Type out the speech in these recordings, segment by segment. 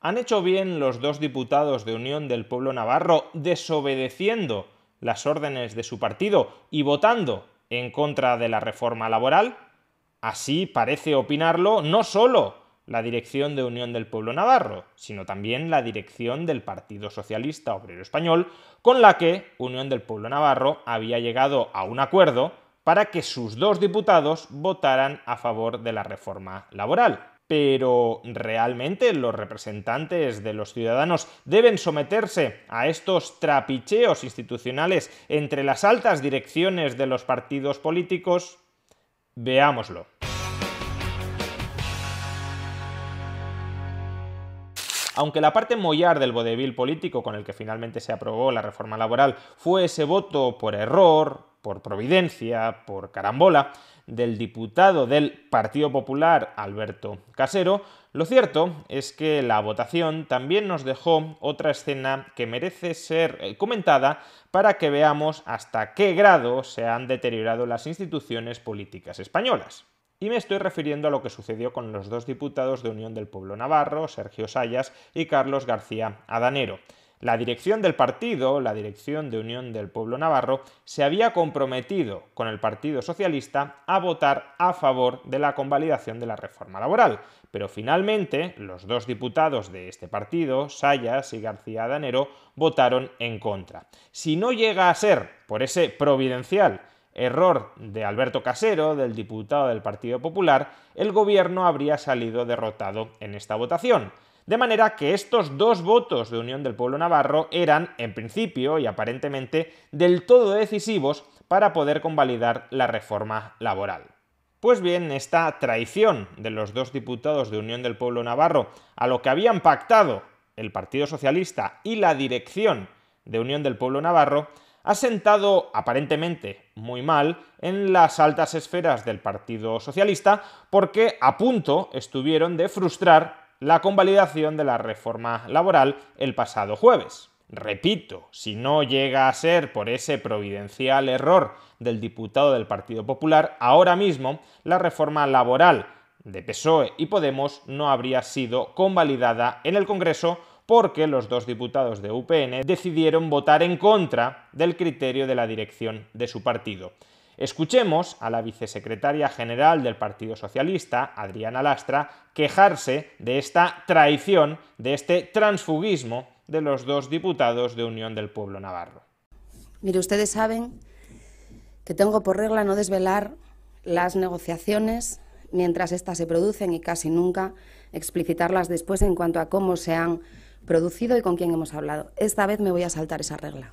¿Han hecho bien los dos diputados de Unión del Pueblo Navarro desobedeciendo las órdenes de su partido y votando en contra de la reforma laboral? Así parece opinarlo no solo la dirección de Unión del Pueblo Navarro, sino también la dirección del Partido Socialista Obrero Español, con la que Unión del Pueblo Navarro había llegado a un acuerdo para que sus dos diputados votaran a favor de la reforma laboral pero ¿realmente los representantes de los ciudadanos deben someterse a estos trapicheos institucionales entre las altas direcciones de los partidos políticos? Veámoslo. Aunque la parte mollar del vodevil político con el que finalmente se aprobó la reforma laboral fue ese voto por error, por providencia, por carambola, del diputado del Partido Popular, Alberto Casero, lo cierto es que la votación también nos dejó otra escena que merece ser eh, comentada para que veamos hasta qué grado se han deteriorado las instituciones políticas españolas. Y me estoy refiriendo a lo que sucedió con los dos diputados de Unión del Pueblo Navarro, Sergio Sayas y Carlos García Adanero. La dirección del partido, la dirección de Unión del Pueblo Navarro, se había comprometido con el Partido Socialista a votar a favor de la convalidación de la reforma laboral, pero finalmente los dos diputados de este partido, Sayas y García Danero, votaron en contra. Si no llega a ser por ese providencial error de Alberto Casero, del diputado del Partido Popular, el gobierno habría salido derrotado en esta votación. De manera que estos dos votos de Unión del Pueblo Navarro eran, en principio y aparentemente, del todo decisivos para poder convalidar la reforma laboral. Pues bien, esta traición de los dos diputados de Unión del Pueblo Navarro a lo que habían pactado el Partido Socialista y la dirección de Unión del Pueblo Navarro ha sentado aparentemente muy mal en las altas esferas del Partido Socialista porque a punto estuvieron de frustrar la convalidación de la reforma laboral el pasado jueves. Repito, si no llega a ser por ese providencial error del diputado del Partido Popular, ahora mismo la reforma laboral de PSOE y Podemos no habría sido convalidada en el Congreso porque los dos diputados de UPN decidieron votar en contra del criterio de la dirección de su partido. Escuchemos a la vicesecretaria general del Partido Socialista, Adriana Lastra, quejarse de esta traición, de este transfugismo de los dos diputados de Unión del Pueblo Navarro. Mire, ustedes saben que tengo por regla no desvelar las negociaciones mientras éstas se producen y casi nunca explicitarlas después en cuanto a cómo se han producido y con quién hemos hablado. Esta vez me voy a saltar esa regla.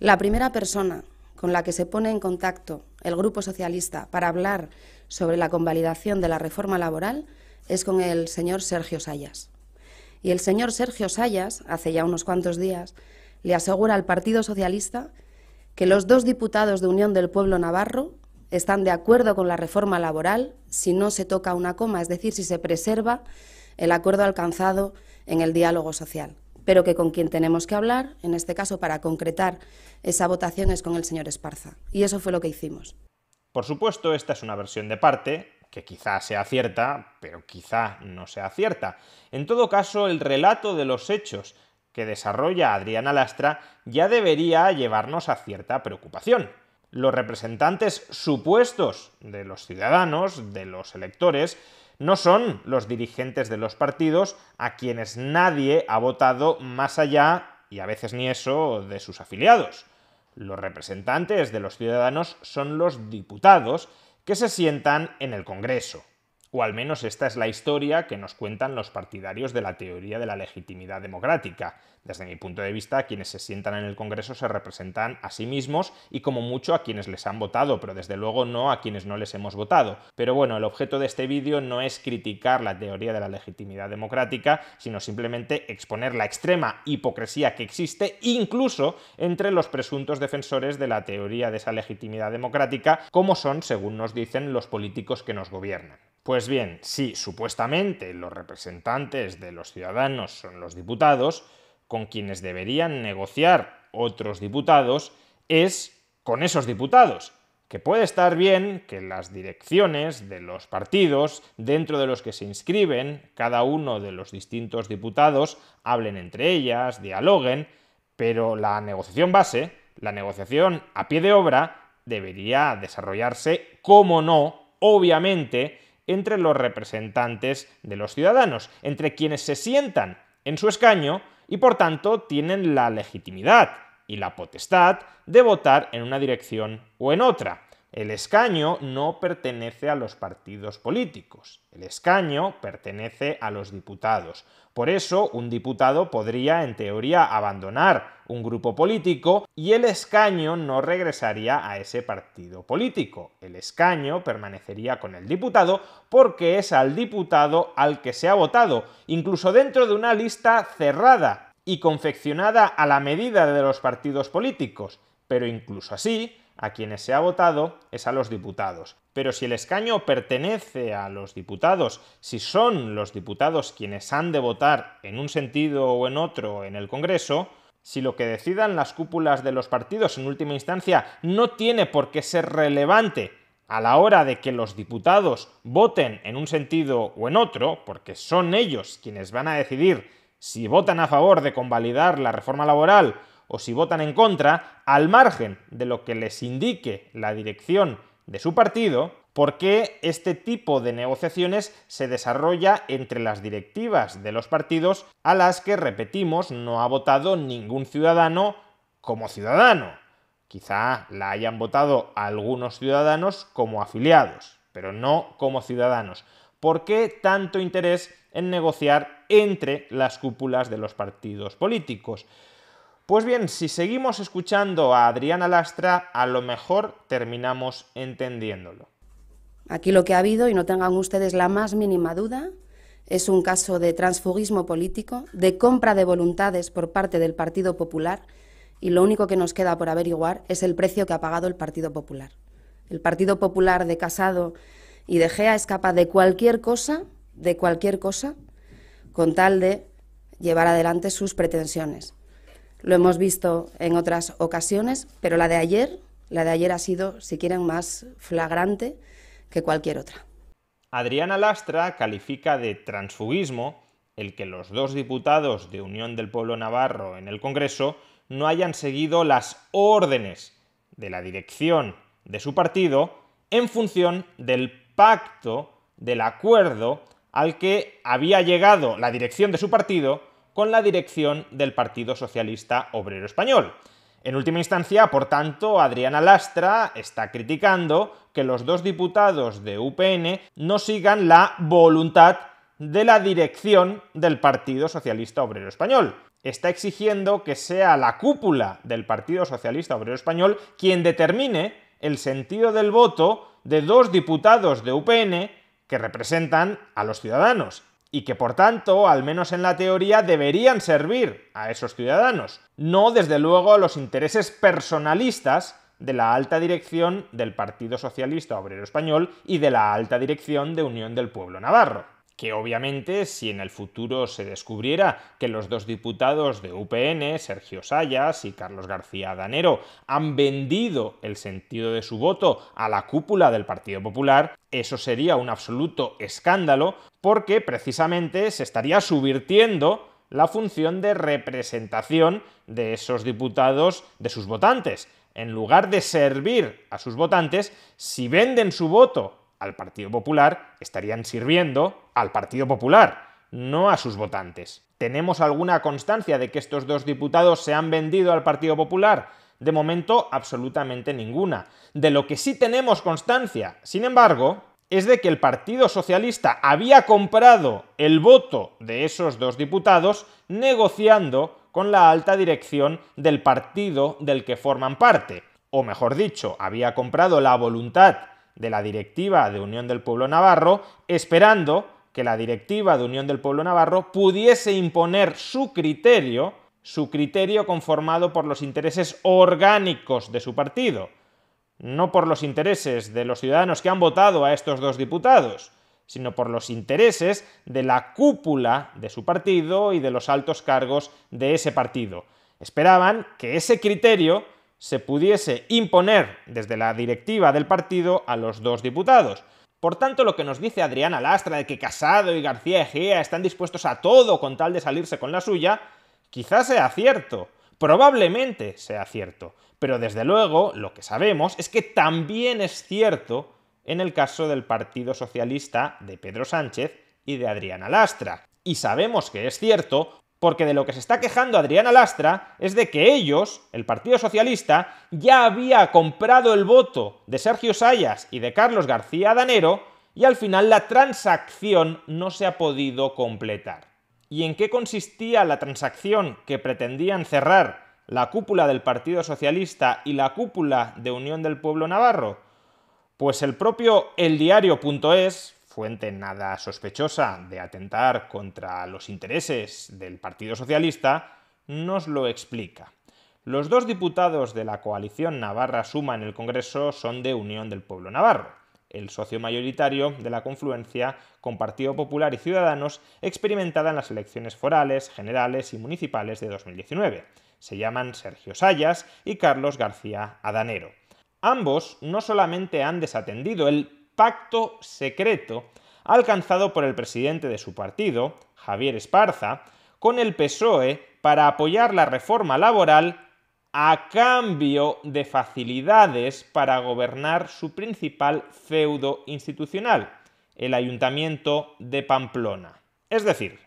La primera persona con la que se pone en contacto el Grupo Socialista para hablar sobre la convalidación de la reforma laboral es con el señor Sergio Sayas. Y el señor Sergio Sayas, hace ya unos cuantos días, le asegura al Partido Socialista que los dos diputados de Unión del Pueblo Navarro están de acuerdo con la reforma laboral si no se toca una coma, es decir, si se preserva el acuerdo alcanzado en el diálogo social pero que con quien tenemos que hablar, en este caso para concretar esa votación, es con el señor Esparza. Y eso fue lo que hicimos. Por supuesto, esta es una versión de parte, que quizá sea cierta, pero quizá no sea cierta. En todo caso, el relato de los hechos que desarrolla Adriana Lastra ya debería llevarnos a cierta preocupación. Los representantes supuestos de los ciudadanos, de los electores, no son los dirigentes de los partidos a quienes nadie ha votado más allá, y a veces ni eso, de sus afiliados. Los representantes de los ciudadanos son los diputados que se sientan en el Congreso. O al menos esta es la historia que nos cuentan los partidarios de la teoría de la legitimidad democrática. Desde mi punto de vista, quienes se sientan en el Congreso se representan a sí mismos y como mucho a quienes les han votado, pero desde luego no a quienes no les hemos votado. Pero bueno, el objeto de este vídeo no es criticar la teoría de la legitimidad democrática, sino simplemente exponer la extrema hipocresía que existe incluso entre los presuntos defensores de la teoría de esa legitimidad democrática, como son, según nos dicen, los políticos que nos gobiernan. Pues bien, si supuestamente los representantes de los ciudadanos son los diputados, con quienes deberían negociar otros diputados es con esos diputados, que puede estar bien que las direcciones de los partidos dentro de los que se inscriben cada uno de los distintos diputados hablen entre ellas, dialoguen, pero la negociación base, la negociación a pie de obra, debería desarrollarse, como no, obviamente, entre los representantes de los ciudadanos, entre quienes se sientan en su escaño y por tanto tienen la legitimidad y la potestad de votar en una dirección o en otra. El escaño no pertenece a los partidos políticos, el escaño pertenece a los diputados. Por eso, un diputado podría, en teoría, abandonar un grupo político y el escaño no regresaría a ese partido político. El escaño permanecería con el diputado porque es al diputado al que se ha votado, incluso dentro de una lista cerrada y confeccionada a la medida de los partidos políticos. Pero incluso así, a quienes se ha votado es a los diputados. Pero si el escaño pertenece a los diputados, si son los diputados quienes han de votar en un sentido o en otro en el Congreso, si lo que decidan las cúpulas de los partidos en última instancia no tiene por qué ser relevante a la hora de que los diputados voten en un sentido o en otro, porque son ellos quienes van a decidir si votan a favor de convalidar la reforma laboral o si votan en contra, al margen de lo que les indique la dirección de su partido, porque este tipo de negociaciones se desarrolla entre las directivas de los partidos a las que, repetimos, no ha votado ningún ciudadano como ciudadano. Quizá la hayan votado algunos ciudadanos como afiliados, pero no como ciudadanos. ¿Por qué tanto interés en negociar entre las cúpulas de los partidos políticos? Pues bien, si seguimos escuchando a Adriana Lastra, a lo mejor terminamos entendiéndolo. Aquí lo que ha habido, y no tengan ustedes la más mínima duda, es un caso de transfugismo político, de compra de voluntades por parte del Partido Popular, y lo único que nos queda por averiguar es el precio que ha pagado el Partido Popular. El Partido Popular de Casado y de Gea es capaz de cualquier cosa, de cualquier cosa, con tal de llevar adelante sus pretensiones. Lo hemos visto en otras ocasiones, pero la de ayer, la de ayer ha sido, si quieren, más flagrante que cualquier otra. Adriana Lastra califica de transfugismo el que los dos diputados de Unión del Pueblo Navarro en el Congreso no hayan seguido las órdenes de la dirección de su partido en función del pacto, del acuerdo al que había llegado la dirección de su partido con la dirección del Partido Socialista Obrero Español. En última instancia, por tanto, Adriana Lastra está criticando que los dos diputados de UPN no sigan la voluntad de la dirección del Partido Socialista Obrero Español. Está exigiendo que sea la cúpula del Partido Socialista Obrero Español quien determine el sentido del voto de dos diputados de UPN que representan a los ciudadanos y que por tanto, al menos en la teoría, deberían servir a esos ciudadanos, no desde luego a los intereses personalistas de la alta dirección del Partido Socialista Obrero Español y de la alta dirección de Unión del Pueblo Navarro que obviamente si en el futuro se descubriera que los dos diputados de UPN, Sergio Sayas y Carlos García Danero, han vendido el sentido de su voto a la cúpula del Partido Popular, eso sería un absoluto escándalo porque precisamente se estaría subvirtiendo la función de representación de esos diputados de sus votantes. En lugar de servir a sus votantes, si venden su voto al Partido Popular estarían sirviendo al Partido Popular, no a sus votantes. ¿Tenemos alguna constancia de que estos dos diputados se han vendido al Partido Popular? De momento, absolutamente ninguna. De lo que sí tenemos constancia, sin embargo, es de que el Partido Socialista había comprado el voto de esos dos diputados negociando con la alta dirección del partido del que forman parte. O mejor dicho, había comprado la voluntad de la directiva de Unión del Pueblo Navarro, esperando que la directiva de Unión del Pueblo Navarro pudiese imponer su criterio, su criterio conformado por los intereses orgánicos de su partido, no por los intereses de los ciudadanos que han votado a estos dos diputados, sino por los intereses de la cúpula de su partido y de los altos cargos de ese partido. Esperaban que ese criterio se pudiese imponer desde la directiva del partido a los dos diputados. Por tanto, lo que nos dice Adriana Lastra de que Casado y García Egea están dispuestos a todo con tal de salirse con la suya, quizás sea cierto, probablemente sea cierto, pero desde luego lo que sabemos es que también es cierto en el caso del Partido Socialista de Pedro Sánchez y de Adriana Lastra. Y sabemos que es cierto porque de lo que se está quejando Adriana Lastra es de que ellos, el Partido Socialista, ya había comprado el voto de Sergio Sayas y de Carlos García Danero y al final la transacción no se ha podido completar. ¿Y en qué consistía la transacción que pretendían cerrar la cúpula del Partido Socialista y la cúpula de Unión del Pueblo Navarro? Pues el propio eldiario.es fuente nada sospechosa de atentar contra los intereses del Partido Socialista, nos lo explica. Los dos diputados de la coalición Navarra Suma en el Congreso son de Unión del Pueblo Navarro. El socio mayoritario de la confluencia con Partido Popular y Ciudadanos experimentada en las elecciones forales, generales y municipales de 2019. Se llaman Sergio Sayas y Carlos García Adanero. Ambos no solamente han desatendido el pacto secreto alcanzado por el presidente de su partido, Javier Esparza, con el PSOE para apoyar la reforma laboral a cambio de facilidades para gobernar su principal feudo institucional, el Ayuntamiento de Pamplona. Es decir,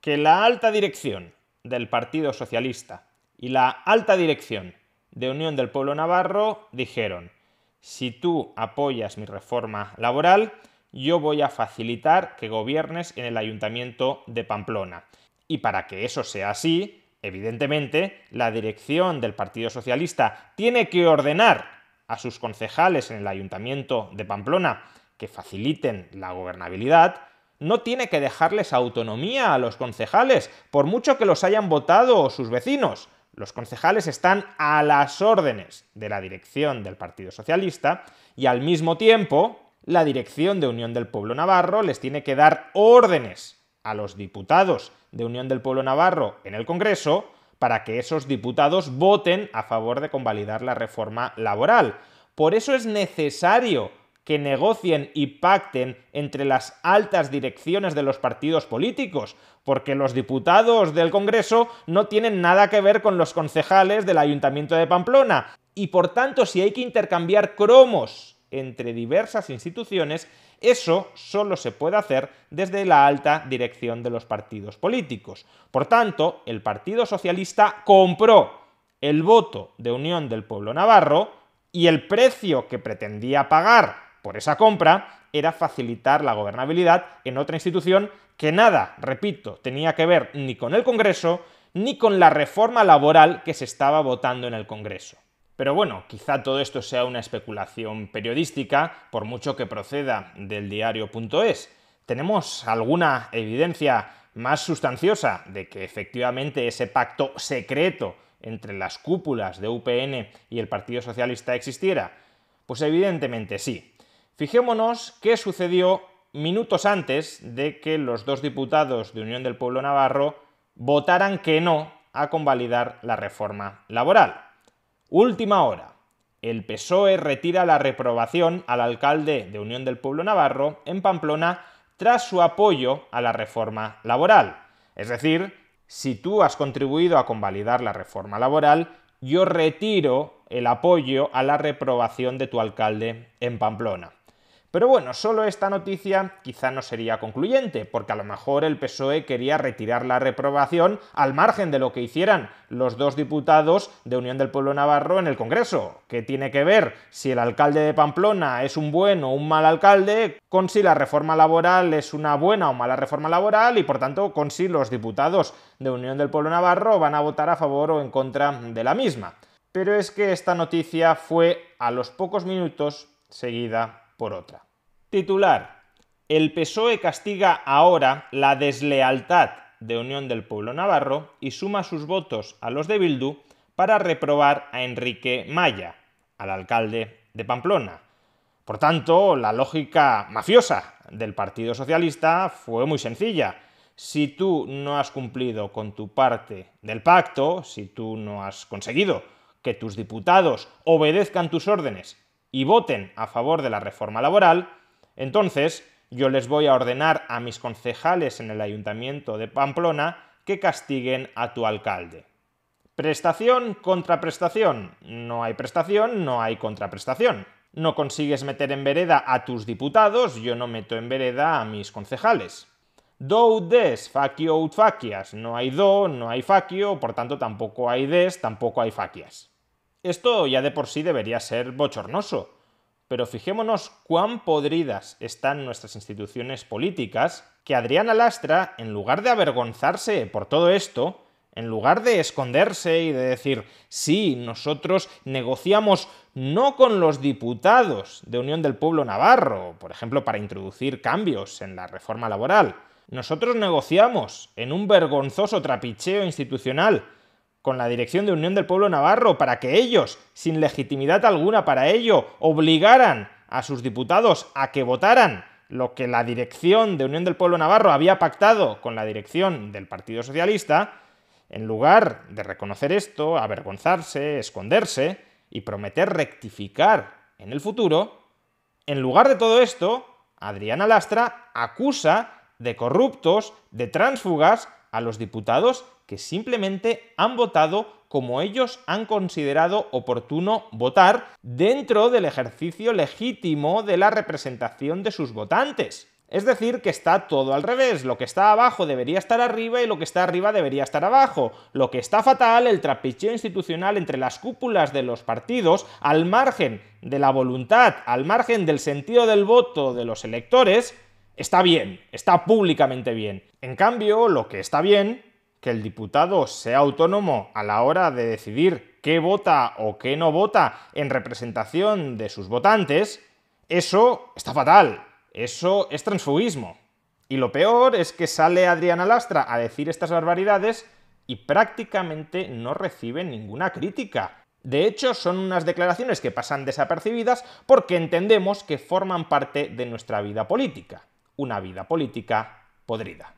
que la alta dirección del Partido Socialista y la alta dirección de Unión del Pueblo Navarro dijeron, si tú apoyas mi reforma laboral, yo voy a facilitar que gobiernes en el ayuntamiento de Pamplona. Y para que eso sea así, evidentemente, la dirección del Partido Socialista tiene que ordenar a sus concejales en el ayuntamiento de Pamplona que faciliten la gobernabilidad, no tiene que dejarles autonomía a los concejales, por mucho que los hayan votado sus vecinos. Los concejales están a las órdenes de la dirección del Partido Socialista y al mismo tiempo la dirección de Unión del Pueblo Navarro les tiene que dar órdenes a los diputados de Unión del Pueblo Navarro en el Congreso para que esos diputados voten a favor de convalidar la reforma laboral. Por eso es necesario que negocien y pacten entre las altas direcciones de los partidos políticos, porque los diputados del Congreso no tienen nada que ver con los concejales del Ayuntamiento de Pamplona, y por tanto si hay que intercambiar cromos entre diversas instituciones, eso solo se puede hacer desde la alta dirección de los partidos políticos. Por tanto, el Partido Socialista compró el voto de unión del pueblo navarro y el precio que pretendía pagar por esa compra era facilitar la gobernabilidad en otra institución que nada, repito, tenía que ver ni con el Congreso ni con la reforma laboral que se estaba votando en el Congreso. Pero bueno, quizá todo esto sea una especulación periodística, por mucho que proceda del diario.es. ¿Tenemos alguna evidencia más sustanciosa de que efectivamente ese pacto secreto entre las cúpulas de UPN y el Partido Socialista existiera? Pues evidentemente sí, Fijémonos qué sucedió minutos antes de que los dos diputados de Unión del Pueblo Navarro votaran que no a convalidar la reforma laboral. Última hora. El PSOE retira la reprobación al alcalde de Unión del Pueblo Navarro en Pamplona tras su apoyo a la reforma laboral. Es decir, si tú has contribuido a convalidar la reforma laboral, yo retiro el apoyo a la reprobación de tu alcalde en Pamplona. Pero bueno, solo esta noticia quizá no sería concluyente, porque a lo mejor el PSOE quería retirar la reprobación al margen de lo que hicieran los dos diputados de Unión del Pueblo Navarro en el Congreso, que tiene que ver si el alcalde de Pamplona es un buen o un mal alcalde, con si la reforma laboral es una buena o mala reforma laboral y por tanto con si los diputados de Unión del Pueblo Navarro van a votar a favor o en contra de la misma. Pero es que esta noticia fue a los pocos minutos seguida por otra. Titular. El PSOE castiga ahora la deslealtad de Unión del Pueblo Navarro y suma sus votos a los de Bildu para reprobar a Enrique Maya, al alcalde de Pamplona. Por tanto, la lógica mafiosa del Partido Socialista fue muy sencilla. Si tú no has cumplido con tu parte del pacto, si tú no has conseguido que tus diputados obedezcan tus órdenes y voten a favor de la reforma laboral, entonces yo les voy a ordenar a mis concejales en el ayuntamiento de Pamplona que castiguen a tu alcalde. Prestación contra prestación. No hay prestación, no hay contraprestación. No consigues meter en vereda a tus diputados, yo no meto en vereda a mis concejales. Do des, facio ut facias. No hay do, no hay facio, por tanto tampoco hay des, tampoco hay facias. Esto ya de por sí debería ser bochornoso, pero fijémonos cuán podridas están nuestras instituciones políticas, que Adriana Lastra, en lugar de avergonzarse por todo esto, en lugar de esconderse y de decir, sí, nosotros negociamos no con los diputados de Unión del Pueblo Navarro, por ejemplo, para introducir cambios en la reforma laboral, nosotros negociamos en un vergonzoso trapicheo institucional con la dirección de Unión del Pueblo Navarro para que ellos, sin legitimidad alguna para ello, obligaran a sus diputados a que votaran lo que la dirección de Unión del Pueblo Navarro había pactado con la dirección del Partido Socialista, en lugar de reconocer esto, avergonzarse, esconderse y prometer rectificar en el futuro, en lugar de todo esto, Adriana Lastra acusa de corruptos, de tránsfugas a los diputados que simplemente han votado como ellos han considerado oportuno votar dentro del ejercicio legítimo de la representación de sus votantes. Es decir, que está todo al revés, lo que está abajo debería estar arriba y lo que está arriba debería estar abajo. Lo que está fatal, el trapicheo institucional entre las cúpulas de los partidos, al margen de la voluntad, al margen del sentido del voto de los electores, está bien, está públicamente bien. En cambio, lo que está bien, que el diputado sea autónomo a la hora de decidir qué vota o qué no vota en representación de sus votantes, eso está fatal, eso es transfugismo. Y lo peor es que sale Adriana Lastra a decir estas barbaridades y prácticamente no recibe ninguna crítica. De hecho, son unas declaraciones que pasan desapercibidas porque entendemos que forman parte de nuestra vida política una vida política podrida.